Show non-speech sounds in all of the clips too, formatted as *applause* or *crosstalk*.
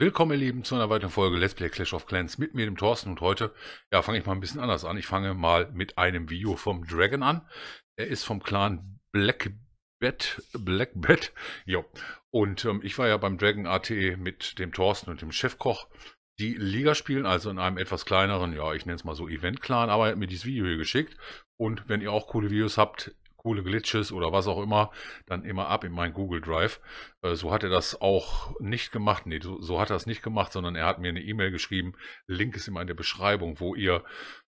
Willkommen ihr Lieben zu einer weiteren Folge Let's Play Clash of Clans mit mir, dem Thorsten und heute, ja, fange ich mal ein bisschen anders an. Ich fange mal mit einem Video vom Dragon an. Er ist vom Clan Blackbet, Blackbet, *laughs* jo. Und ähm, ich war ja beim Dragon AT e mit dem Thorsten und dem Chefkoch, die Liga spielen, also in einem etwas kleineren, ja, ich nenne es mal so Event-Clan, aber er hat mir dieses Video hier geschickt und wenn ihr auch coole Videos habt, coole Glitches oder was auch immer, dann immer ab in mein Google Drive. Äh, so hat er das auch nicht gemacht. Nee, so, so hat er es nicht gemacht, sondern er hat mir eine E-Mail geschrieben. Link ist immer in der Beschreibung, wo ihr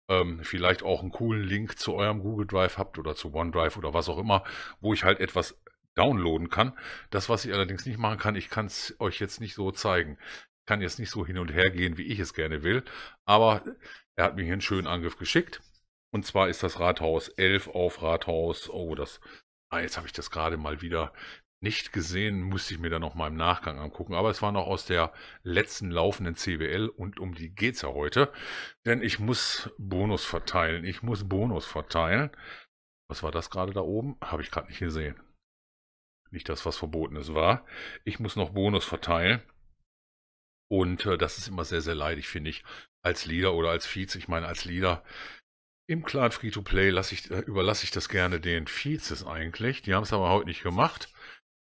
ähm, vielleicht auch einen coolen Link zu eurem Google Drive habt oder zu OneDrive oder was auch immer, wo ich halt etwas downloaden kann. Das, was ich allerdings nicht machen kann, ich kann es euch jetzt nicht so zeigen. Ich kann jetzt nicht so hin und her gehen, wie ich es gerne will, aber er hat mir hier einen schönen Angriff geschickt. Und zwar ist das Rathaus 11 auf Rathaus. Oh, das. Ah, jetzt habe ich das gerade mal wieder nicht gesehen. Musste ich mir dann noch mal im Nachgang angucken. Aber es war noch aus der letzten laufenden CWL. und um die geht es ja heute. Denn ich muss Bonus verteilen. Ich muss Bonus verteilen. Was war das gerade da oben? Habe ich gerade nicht gesehen. Nicht das, was Verbotenes war. Ich muss noch Bonus verteilen. Und äh, das ist immer sehr, sehr leidig, finde ich. Als Leader oder als Vize. Ich meine, als Leader im Clan Free-to-Play ich, äh, überlasse ich das gerne den Feeds eigentlich. Die haben es aber heute nicht gemacht.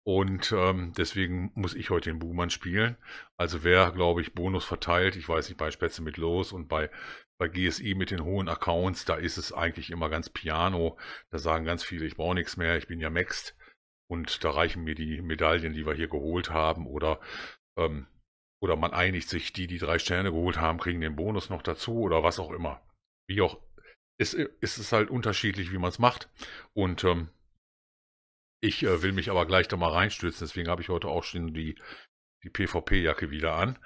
Und ähm, deswegen muss ich heute den Buhmann spielen. Also wer, glaube ich, Bonus verteilt, ich weiß nicht, bei Spätze mit Los und bei, bei GSI mit den hohen Accounts, da ist es eigentlich immer ganz piano. Da sagen ganz viele, ich brauche nichts mehr, ich bin ja maxed. Und da reichen mir die Medaillen, die wir hier geholt haben. Oder, ähm, oder man einigt sich, die, die drei Sterne geholt haben, kriegen den Bonus noch dazu oder was auch immer. Wie auch ist, äh, ist es halt unterschiedlich, wie man es macht. Und ähm, ich äh, will mich aber gleich da mal reinstürzen, deswegen habe ich heute auch schon die, die PvP-Jacke wieder an.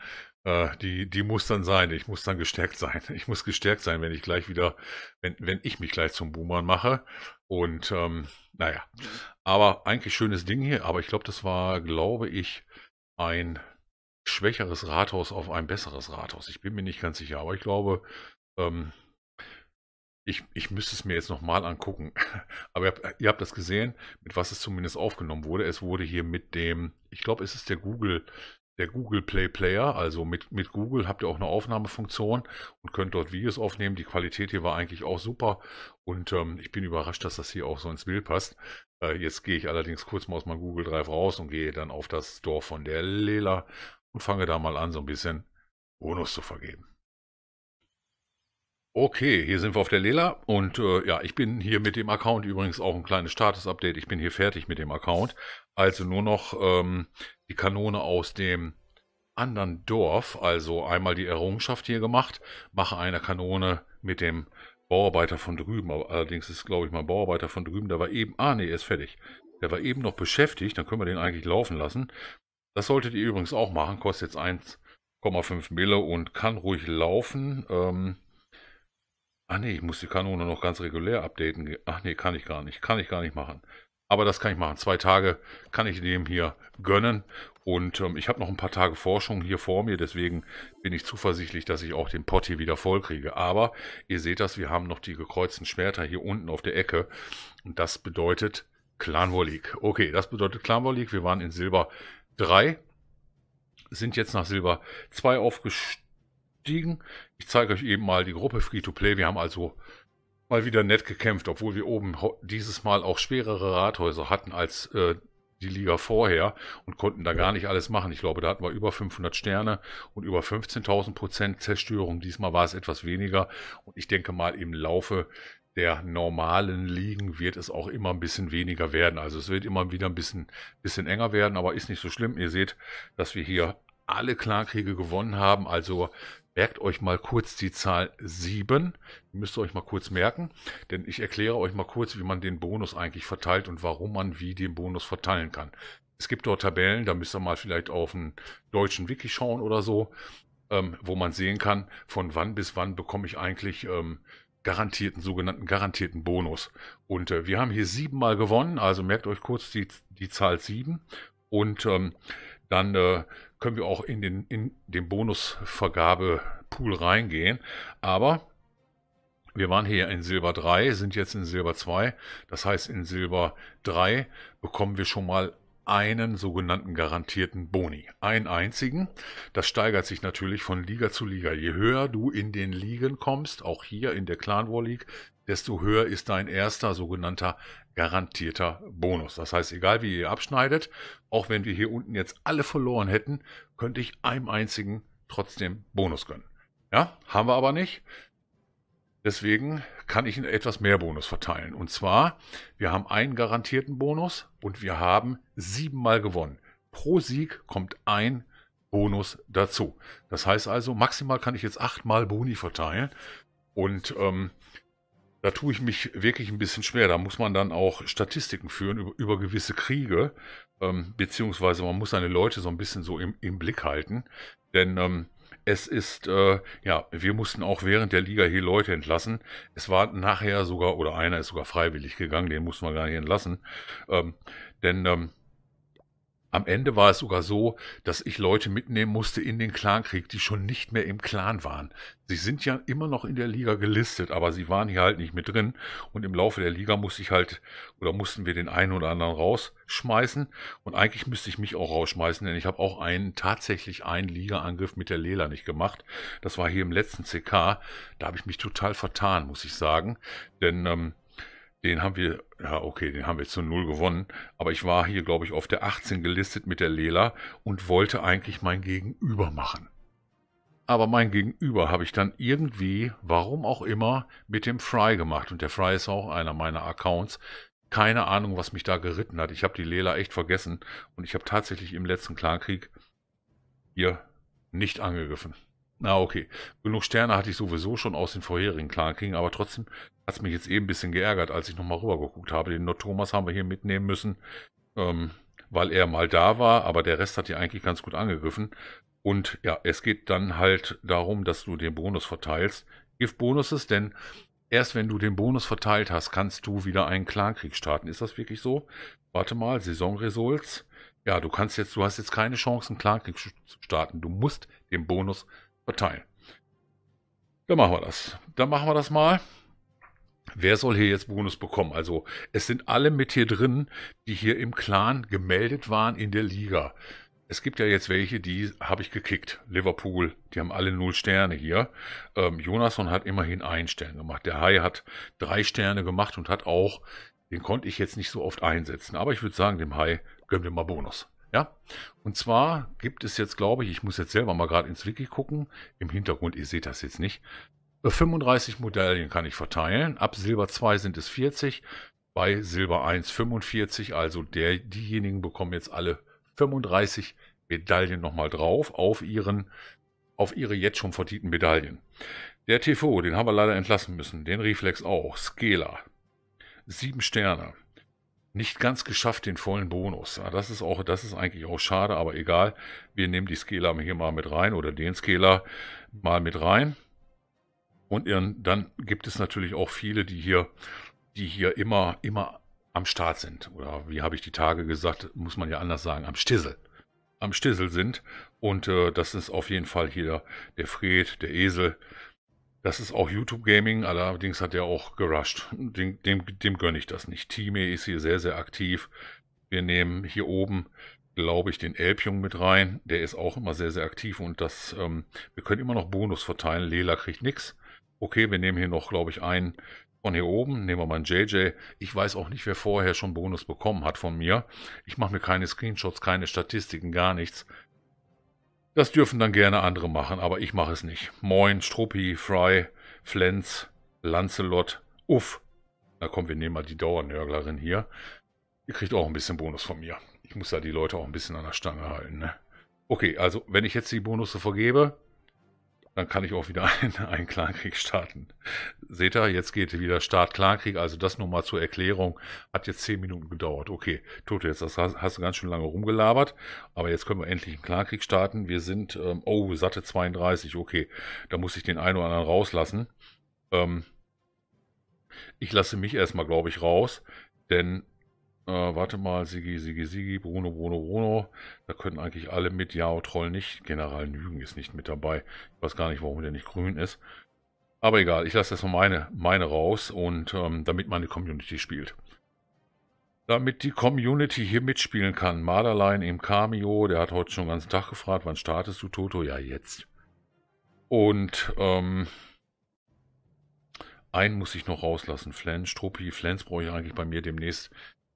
Äh, die, die muss dann sein, ich muss dann gestärkt sein. Ich muss gestärkt sein, wenn ich gleich wieder, wenn, wenn ich mich gleich zum Boomer mache. Und ähm, naja, aber eigentlich schönes Ding hier, aber ich glaube, das war, glaube ich, ein schwächeres Rathaus auf ein besseres Rathaus. Ich bin mir nicht ganz sicher, aber ich glaube, ähm, ich, ich müsste es mir jetzt nochmal angucken. *laughs* Aber ihr habt, ihr habt, das gesehen, mit was es zumindest aufgenommen wurde. Es wurde hier mit dem, ich glaube, es ist der Google, der Google Play Player. Also mit, mit Google habt ihr auch eine Aufnahmefunktion und könnt dort Videos aufnehmen. Die Qualität hier war eigentlich auch super. Und ähm, ich bin überrascht, dass das hier auch so ins Bild passt. Äh, jetzt gehe ich allerdings kurz mal aus meinem Google Drive raus und gehe dann auf das Dorf von der Lela und fange da mal an, so ein bisschen Bonus zu vergeben. Okay, hier sind wir auf der Lela und äh, ja, ich bin hier mit dem Account übrigens auch ein kleines Status-Update. Ich bin hier fertig mit dem Account. Also nur noch ähm, die Kanone aus dem anderen Dorf, also einmal die Errungenschaft hier gemacht, mache eine Kanone mit dem Bauarbeiter von drüben. Aber allerdings ist, glaube ich, mein Bauarbeiter von drüben, der war eben, ah nee, er ist fertig. Der war eben noch beschäftigt, dann können wir den eigentlich laufen lassen. Das solltet ihr übrigens auch machen, kostet jetzt 1,5 Mille und kann ruhig laufen. Ähm, Ah nee, ich muss die Kanone noch ganz regulär updaten. Ach nee, kann ich gar nicht. Kann ich gar nicht machen. Aber das kann ich machen. Zwei Tage kann ich dem hier gönnen. Und ähm, ich habe noch ein paar Tage Forschung hier vor mir. Deswegen bin ich zuversichtlich, dass ich auch den Pott hier wieder vollkriege. Aber ihr seht das, wir haben noch die gekreuzten Schwerter hier unten auf der Ecke. Und das bedeutet Clan War League. Okay, das bedeutet Clan War League. Wir waren in Silber 3 sind jetzt nach Silber 2 aufgestiegen stiegen. Ich zeige euch eben mal die Gruppe Free-to-Play. Wir haben also mal wieder nett gekämpft, obwohl wir oben dieses Mal auch schwerere Rathäuser hatten als äh, die Liga vorher und konnten da gar nicht alles machen. Ich glaube, da hatten wir über 500 Sterne und über 15.000 Prozent Zerstörung. Diesmal war es etwas weniger und ich denke mal im Laufe der normalen Ligen wird es auch immer ein bisschen weniger werden. Also es wird immer wieder ein bisschen, bisschen enger werden, aber ist nicht so schlimm. Ihr seht, dass wir hier alle Clankriege gewonnen haben. Also merkt euch mal kurz die Zahl 7. Die müsst ihr euch mal kurz merken, denn ich erkläre euch mal kurz, wie man den Bonus eigentlich verteilt und warum man wie den Bonus verteilen kann. Es gibt dort Tabellen, da müsst ihr mal vielleicht auf einen deutschen Wiki schauen oder so, ähm, wo man sehen kann, von wann bis wann bekomme ich eigentlich ähm, garantierten, sogenannten garantierten Bonus. Und äh, wir haben hier siebenmal gewonnen, also merkt euch kurz die, die Zahl 7. Und ähm, dann äh, können wir auch in den, in den Bonusvergabepool reingehen. Aber wir waren hier in Silber 3, sind jetzt in Silber 2. Das heißt, in Silber 3 bekommen wir schon mal einen sogenannten garantierten Boni. Einen einzigen. Das steigert sich natürlich von Liga zu Liga. Je höher du in den Ligen kommst, auch hier in der Clan War League, desto höher ist dein erster sogenannter garantierter Bonus. Das heißt, egal wie ihr abschneidet, auch wenn wir hier unten jetzt alle verloren hätten, könnte ich einem einzigen trotzdem Bonus gönnen. Ja, haben wir aber nicht. Deswegen kann ich etwas mehr Bonus verteilen. Und zwar, wir haben einen garantierten Bonus und wir haben siebenmal gewonnen. Pro Sieg kommt ein Bonus dazu. Das heißt also, maximal kann ich jetzt achtmal Boni verteilen. Und ähm, da tue ich mich wirklich ein bisschen schwer. Da muss man dann auch Statistiken führen über, über gewisse Kriege, ähm, beziehungsweise man muss seine Leute so ein bisschen so im, im Blick halten. Denn ähm, es ist, äh, ja, wir mussten auch während der Liga hier Leute entlassen. Es war nachher sogar, oder einer ist sogar freiwillig gegangen, den mussten wir gar nicht entlassen. Ähm, denn ähm, am Ende war es sogar so, dass ich Leute mitnehmen musste in den Clankrieg, die schon nicht mehr im Clan waren. Sie sind ja immer noch in der Liga gelistet, aber sie waren hier halt nicht mit drin. Und im Laufe der Liga musste ich halt oder mussten wir den einen oder anderen rausschmeißen. Und eigentlich müsste ich mich auch rausschmeißen, denn ich habe auch einen tatsächlich einen Liga-Angriff mit der Lela nicht gemacht. Das war hier im letzten CK. Da habe ich mich total vertan, muss ich sagen. Denn ähm, den haben wir, ja okay, den haben wir zu null gewonnen, aber ich war hier, glaube ich, auf der 18 gelistet mit der Lela und wollte eigentlich mein Gegenüber machen. Aber mein Gegenüber habe ich dann irgendwie, warum auch immer, mit dem Fry gemacht. Und der Fry ist auch einer meiner Accounts. Keine Ahnung, was mich da geritten hat. Ich habe die Lela echt vergessen und ich habe tatsächlich im letzten Clankrieg hier nicht angegriffen. Na okay, genug Sterne hatte ich sowieso schon aus den vorherigen Clankriegen, aber trotzdem hat mich jetzt eben eh ein bisschen geärgert, als ich nochmal rüber geguckt habe. Den Not Thomas haben wir hier mitnehmen müssen, ähm, weil er mal da war, aber der Rest hat hier eigentlich ganz gut angegriffen. Und ja, es geht dann halt darum, dass du den Bonus verteilst. Gibt Bonuses, denn erst wenn du den Bonus verteilt hast, kannst du wieder einen Clankrieg starten. Ist das wirklich so? Warte mal, Saisonresults. Ja, du kannst jetzt, du hast jetzt keine Chance, einen Clankrieg zu starten. Du musst den Bonus verteilen. Dann machen wir das. Dann machen wir das mal. Wer soll hier jetzt Bonus bekommen? Also es sind alle mit hier drin, die hier im Clan gemeldet waren in der Liga. Es gibt ja jetzt welche, die habe ich gekickt. Liverpool, die haben alle null Sterne hier. Ähm, Jonasson hat immerhin einen Stern gemacht. Der Hai hat drei Sterne gemacht und hat auch, den konnte ich jetzt nicht so oft einsetzen. Aber ich würde sagen, dem Hai gönnen wir mal Bonus. Ja, und zwar gibt es jetzt, glaube ich, ich muss jetzt selber mal gerade ins Wiki gucken. Im Hintergrund, ihr seht das jetzt nicht. 35 Medaillen kann ich verteilen. Ab Silber 2 sind es 40, bei Silber 1 45. Also der, diejenigen bekommen jetzt alle 35 Medaillen nochmal drauf auf, ihren, auf ihre jetzt schon verdienten Medaillen. Der TVO, den haben wir leider entlassen müssen. Den Reflex auch. Skela. 7 Sterne. Nicht ganz geschafft den vollen Bonus. Ah, das ist auch, das ist eigentlich auch schade, aber egal. Wir nehmen die Skela hier mal mit rein oder den Skela mal mit rein. Und dann gibt es natürlich auch viele, die hier, die hier immer, immer am Start sind. Oder wie habe ich die Tage gesagt, muss man ja anders sagen, am Stissel. Am Stissel sind. Und äh, das ist auf jeden Fall hier der Fred, der Esel. Das ist auch YouTube Gaming, allerdings hat er auch gerusht. Dem, dem, dem gönne ich das nicht. Time ist hier sehr, sehr aktiv. Wir nehmen hier oben, glaube ich, den Elpjung mit rein. Der ist auch immer sehr, sehr aktiv und das, ähm, wir können immer noch Bonus verteilen. Lela kriegt nichts okay, wir nehmen hier noch, glaube ich, einen von hier oben, nehmen wir mal einen JJ. Ich weiß auch nicht, wer vorher schon Bonus bekommen hat von mir. Ich mache mir keine Screenshots, keine Statistiken, gar nichts. Das dürfen dann gerne andere machen, aber ich mache es nicht. Moin, Struppi, Fry, Flens, Lancelot, Uff. Na komm, wir nehmen mal die Dauernörglerin hier. Ihr kriegt auch ein bisschen Bonus von mir. Ich muss ja die Leute auch ein bisschen an der Stange halten. Ne? Okay, also wenn ich jetzt die Bonusse vergebe, dann kann ich auch wieder *laughs* einen, einen Clankrieg starten. Seht ihr, jetzt geht wieder Start Klankrieg. also das nochmal zur Erklärung. Hat jetzt 10 Minuten gedauert. Okay, Tote, jetzt das hast, hast, du ganz schön lange rumgelabert, aber jetzt können wir endlich einen Klankrieg starten. Wir sind, ähm, oh, satte 32, okay, da muss ich den einen oder anderen rauslassen. Ähm, ich lasse mich erstmal, glaube ich, raus, denn äh, warte mal, Sigi, Sigi, Sigi, Bruno, Bruno, Bruno. Da können eigentlich alle mit. Jao Troll nicht. General Nügen ist nicht mit dabei. Ich weiß gar nicht, warum der nicht grün ist. Aber egal, ich lasse das mal meine, meine raus und ähm, damit meine Community spielt. Damit die Community hier mitspielen kann. Malerlein im Cameo, der hat heute schon den ganzen Tag gefragt, wann startest du, Toto? Ja, jetzt. Und ähm, einen muss ich noch rauslassen, Flens, Struppi. Flens brauche ich eigentlich bei mir demnächst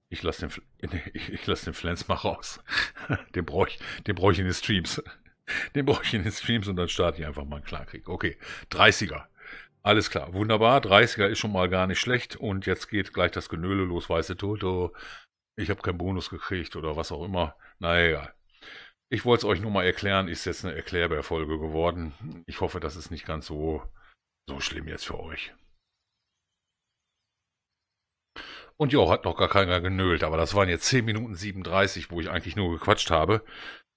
ich lasse den, *laughs* ich lass den Flens mal raus. *laughs* Den brauche ich, brauch ich in den Streams. *laughs* Den brauche ich in den Streams und dann starte ich einfach mal einen Klarkrieg. Okay, 30er. Alles klar, wunderbar. 30er ist schon mal gar nicht schlecht. Und jetzt geht gleich das Genöle los. Weiße Toto, ich habe keinen Bonus gekriegt oder was auch immer. Naja, egal. Ich wollte es euch nur mal erklären. Ist jetzt eine Erklärbeerfolge geworden. Ich hoffe, das ist nicht ganz so, so schlimm jetzt für euch. Und ja, hat noch gar keiner genölt, aber das waren jetzt 10 Minuten 37, wo ich eigentlich nur gequatscht habe.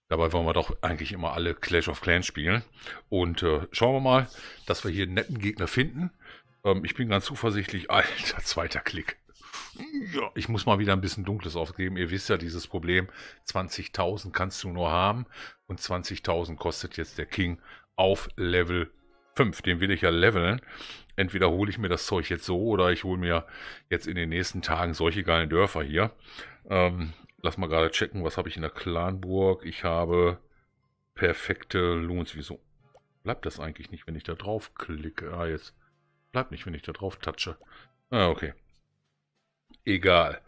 Dabei wollen wir doch eigentlich immer alle Clash of Clans spielen. Und äh, schauen wir mal, dass wir hier einen netten Gegner finden. Ähm, ich bin ganz zuversichtlich. *laughs* Alter, zweiter Klick. Ja, ich muss mal wieder ein bisschen Dunkles aufgeben. Ihr wisst ja dieses Problem, 20.000 kannst du nur haben und 20.000 kostet jetzt der King auf Level 5, den will ich ja leveln. Entweder hole ich mir das Zeug jetzt so oder ich hole mir jetzt in den nächsten Tagen solche geilen Dörfer hier. Ähm, lass mal gerade checken, was habe ich in der Clanburg. Ich habe perfekte Loons. Wieso bleibt das eigentlich nicht, wenn ich da drauf klicke? Ah, jetzt bleibt nicht, wenn ich da drauf touche. Ah, okay. Egal.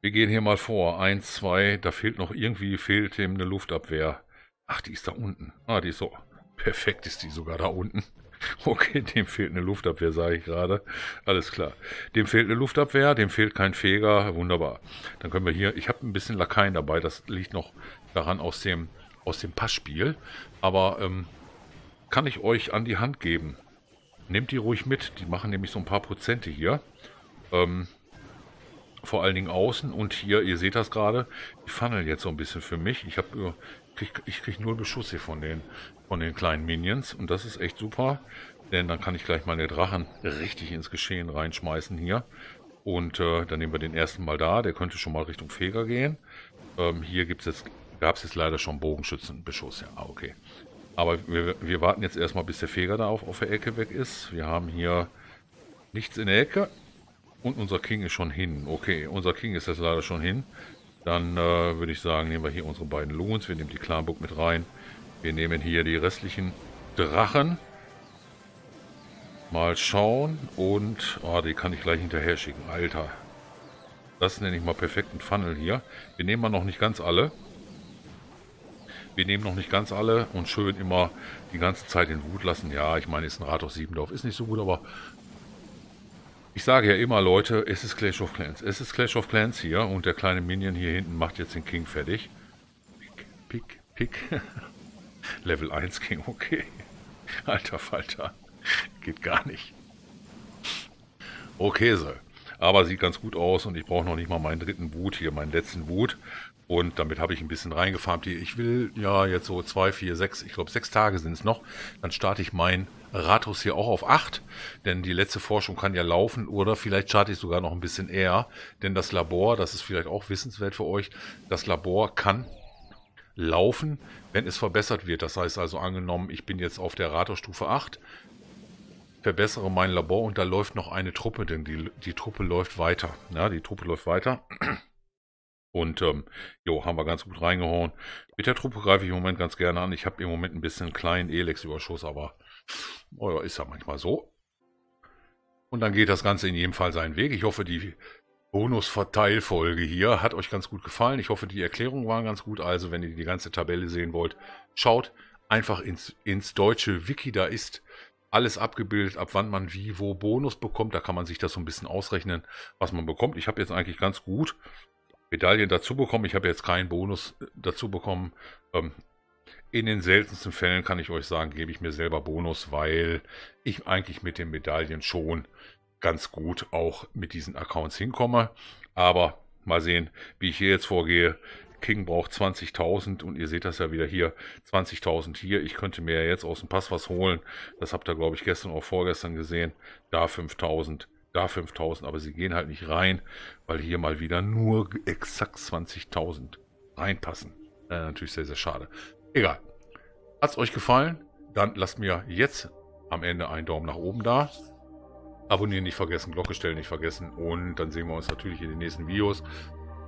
Wir gehen hier mal vor. 1, 2, da fehlt noch irgendwie, fehlt ihm eine Luftabwehr. Ach, die ist da unten. Ah, die ist so. Perfekt ist die sogar da unten. *laughs* Okay, dem fehlt eine Luftabwehr, sage ich gerade. Alles klar. Dem fehlt eine Luftabwehr, dem fehlt kein Feger. Wunderbar. Dann können wir hier, ich habe ein bisschen Lakaien dabei. Das liegt noch daran aus dem, aus dem Passspiel. Aber ähm, kann ich euch an die Hand geben. Nehmt die ruhig mit. Die machen nämlich so ein paar Prozente hier. Ähm, vor allen Dingen außen und hier, ihr seht das gerade, die Funnel jetzt so ein bisschen für mich. Ich habe äh, krieg, ich krieg null Beschuss hier von den, von den kleinen Minions und das ist echt super, denn dann kann ich gleich meine Drachen richtig ins Geschehen reinschmeißen hier. Und äh, dann nehmen wir den ersten mal da, der könnte schon mal Richtung Feger gehen. Ähm, hier jetzt, gab es jetzt leider schon Bogenschützenbeschuss, ja, ah, okay. Aber wir, wir warten jetzt erstmal, bis der Feger da auf, auf der Ecke weg ist. Wir haben hier nichts in der Ecke. Und unser King ist schon hin. Okay, unser King ist jetzt leider schon hin. Dann äh, würde ich sagen, nehmen wir hier unsere beiden Lohns. Wir nehmen die Clanbook mit rein. Wir nehmen hier die restlichen Drachen. Mal schauen. Und, oh, die kann ich gleich hinterher schicken. Alter. Das nenne ich mal perfekten Funnel hier. Wir nehmen mal noch nicht ganz alle. Wir nehmen noch nicht ganz alle und schön immer die ganze Zeit in Wut lassen. Ja, ich meine, ist ein Rathaus Siebendorf. Ist nicht so gut, aber ich sage ja immer, Leute, es ist Clash of Clans. Es ist Clash of Clans hier und der kleine Minion hier hinten macht jetzt den King fertig. Pick, pick, pick. *laughs* Level 1 King, okay. *laughs* Alter Falter. Geht gar nicht. Okay, so. Aber sieht ganz gut aus und ich brauche noch nicht mal meinen dritten Wut hier, meinen letzten Wut. Und damit habe ich ein bisschen reingefarmt hier. Ich will ja jetzt so 2, 4, 6, ich glaube 6 Tage sind es noch. Dann starte ich meinen Rathaus hier auch auf 8, denn die letzte Forschung kann ja laufen oder vielleicht starte ich sogar noch ein bisschen eher, denn das Labor, das ist vielleicht auch wissenswert für euch, das Labor kann laufen, wenn es verbessert wird. Das heißt also angenommen, ich bin jetzt auf der Rathausstufe 8, verbessere mein Labor und da läuft noch eine Truppe, denn die, die Truppe läuft weiter. Ja, die Truppe läuft weiter. Und ähm, jo, haben wir ganz gut reingehauen. Mit der Truppe greife ich im Moment ganz gerne an. Ich habe im Moment ein bisschen kleinen Elex-Überschuss, aber oder oh ist ja manchmal so. Und dann geht das Ganze in jedem Fall seinen Weg. Ich hoffe, die Bonus-Verteilfolge hier hat euch ganz gut gefallen. Ich hoffe, die Erklärungen waren ganz gut. Also, wenn ihr die ganze Tabelle sehen wollt, schaut einfach ins, ins deutsche Wiki. Da ist alles abgebildet, ab wann man wie, wo Bonus bekommt. Da kann man sich das so ein bisschen ausrechnen, was man bekommt. Ich habe jetzt eigentlich ganz gut Medaillen dazu bekommen. Ich habe jetzt keinen Bonus äh, dazu bekommen. Ähm, in den seltensten Fällen kann ich euch sagen, gebe ich mir selber Bonus, weil ich eigentlich mit den Medaillen schon ganz gut auch mit diesen Accounts hinkomme. Aber mal sehen, wie ich hier jetzt vorgehe. King braucht 20.000 und ihr seht das ja wieder hier, 20.000 hier. Ich könnte mir ja jetzt aus dem Pass was holen. Das habt ihr, glaube ich, gestern oder vorgestern gesehen. Da 5.000, da 5.000, aber sie gehen halt nicht rein, weil hier mal wieder nur exakt 20.000 reinpassen. Äh, natürlich sehr, sehr schade. Egal. Hat es euch gefallen? Dann lasst mir jetzt am Ende einen Daumen nach oben da. Abonnieren nicht vergessen, Glocke stellen nicht vergessen und dann sehen wir uns natürlich in den nächsten Videos.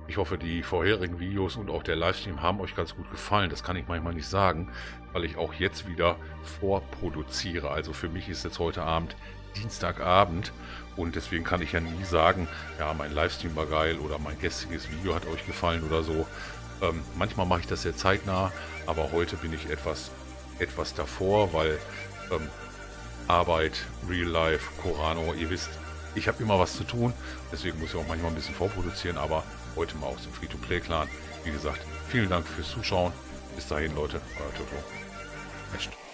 Ich hoffe, die vorherigen Videos und auch der Livestream haben euch ganz gut gefallen. Das kann ich manchmal nicht sagen, weil ich auch jetzt wieder vorproduziere. Also für mich ist jetzt heute Abend Dienstagabend und deswegen kann ich ja nie sagen, ja, mein Livestream war geil oder mein gestriges Video hat euch gefallen oder so. Ähm, manchmal mache ich das sehr zeitnah, aber heute bin ich etwas, etwas davor, weil ähm, Arbeit, Real Life, Corano, ihr wisst, ich habe immer was zu tun, deswegen muss ich auch manchmal ein bisschen vorproduzieren, aber heute mal aus dem Free-to-Play-Clan. Wie gesagt, vielen Dank fürs Zuschauen. Bis dahin, Leute, euer Toto. Echt.